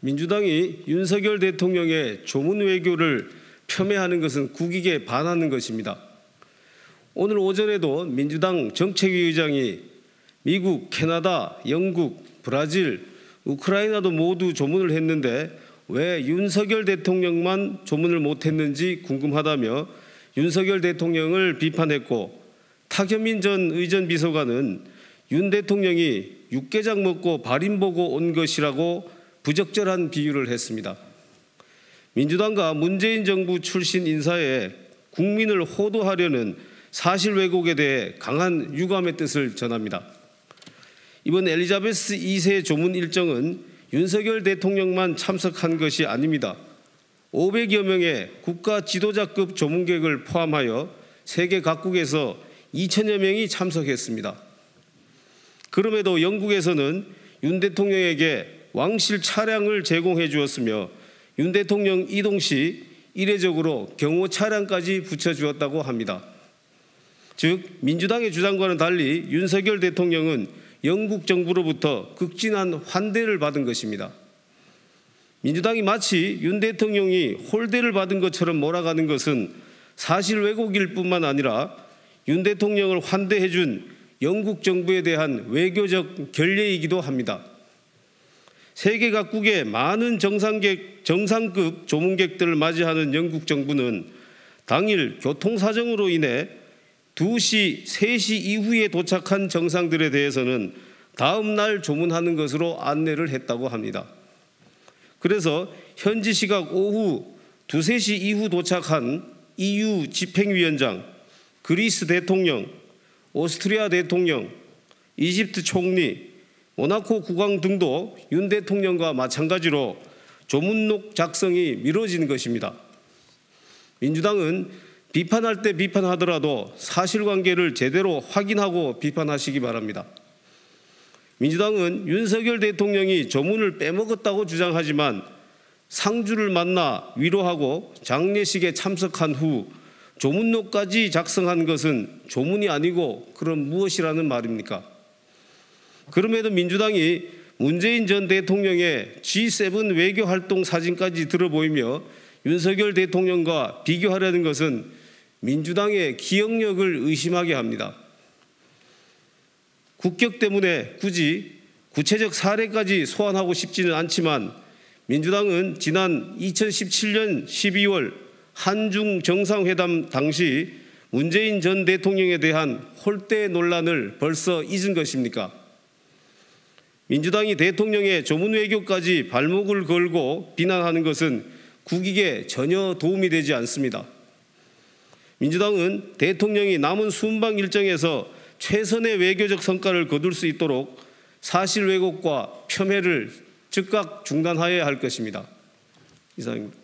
민주당이 윤석열 대통령의 조문 외교를 폄훼하는 것은 국익에 반하는 것입니다. 오늘 오전에도 민주당 정책위 의장이 미국, 캐나다, 영국, 브라질, 우크라이나도 모두 조문을 했는데 왜 윤석열 대통령만 조문을 못했는지 궁금하다며 윤석열 대통령을 비판했고 타겸민 전 의전 비서관은 윤 대통령이 육개장 먹고 발인 보고 온 것이라고 부적절한 비유를 했습니다. 민주당과 문재인 정부 출신 인사에 국민을 호도하려는 사실 왜곡에 대해 강한 유감의 뜻을 전합니다. 이번 엘리자베스 2세 조문 일정은 윤석열 대통령만 참석한 것이 아닙니다. 500여 명의 국가 지도자급 조문객을 포함하여 세계 각국에서 2천여 명이 참석했습니다. 그럼에도 영국에서는 윤 대통령에게 왕실 차량을 제공해 주었으며 윤 대통령 이동 시 이례적으로 경호 차량까지 붙여 주었다고 합니다. 즉 민주당의 주장과는 달리 윤석열 대통령은 영국 정부로부터 극진한 환대를 받은 것입니다. 민주당이 마치 윤 대통령이 홀대를 받은 것처럼 몰아가는 것은 사실 왜곡일 뿐만 아니라 윤 대통령을 환대해 준 영국 정부에 대한 외교적 결례이기도 합니다. 세계 각국의 많은 정상객, 정상급 조문객들을 맞이하는 영국 정부는 당일 교통사정으로 인해 2시, 3시 이후에 도착한 정상들에 대해서는 다음 날 조문하는 것으로 안내를 했다고 합니다. 그래서 현지 시각 오후 2, 3시 이후 도착한 EU 집행위원장, 그리스 대통령, 오스트리아 대통령, 이집트 총리, 모나코 국왕 등도 윤 대통령과 마찬가지로 조문록 작성이 미뤄진 것입니다. 민주당은 비판할 때 비판하더라도 사실관계를 제대로 확인하고 비판하시기 바랍니다. 민주당은 윤석열 대통령이 조문을 빼먹었다고 주장하지만 상주를 만나 위로하고 장례식에 참석한 후 조문록까지 작성한 것은 조문이 아니고 그럼 무엇이라는 말입니까? 그럼에도 민주당이 문재인 전 대통령의 G7 외교 활동 사진까지 들어 보이며 윤석열 대통령과 비교하려는 것은 민주당의 기억력을 의심하게 합니다. 국격 때문에 굳이 구체적 사례까지 소환하고 싶지는 않지만 민주당은 지난 2017년 12월 한중 정상회담 당시 문재인 전 대통령에 대한 홀대 논란을 벌써 잊은 것입니까? 민주당이 대통령의 조문 외교까지 발목을 걸고 비난하는 것은 국익에 전혀 도움이 되지 않습니다. 민주당은 대통령이 남은 순방 일정에서 최선의 외교적 성과를 거둘 수 있도록 사실 왜곡과 폄훼를 즉각 중단하여야 할 것입니다. 이상입니다.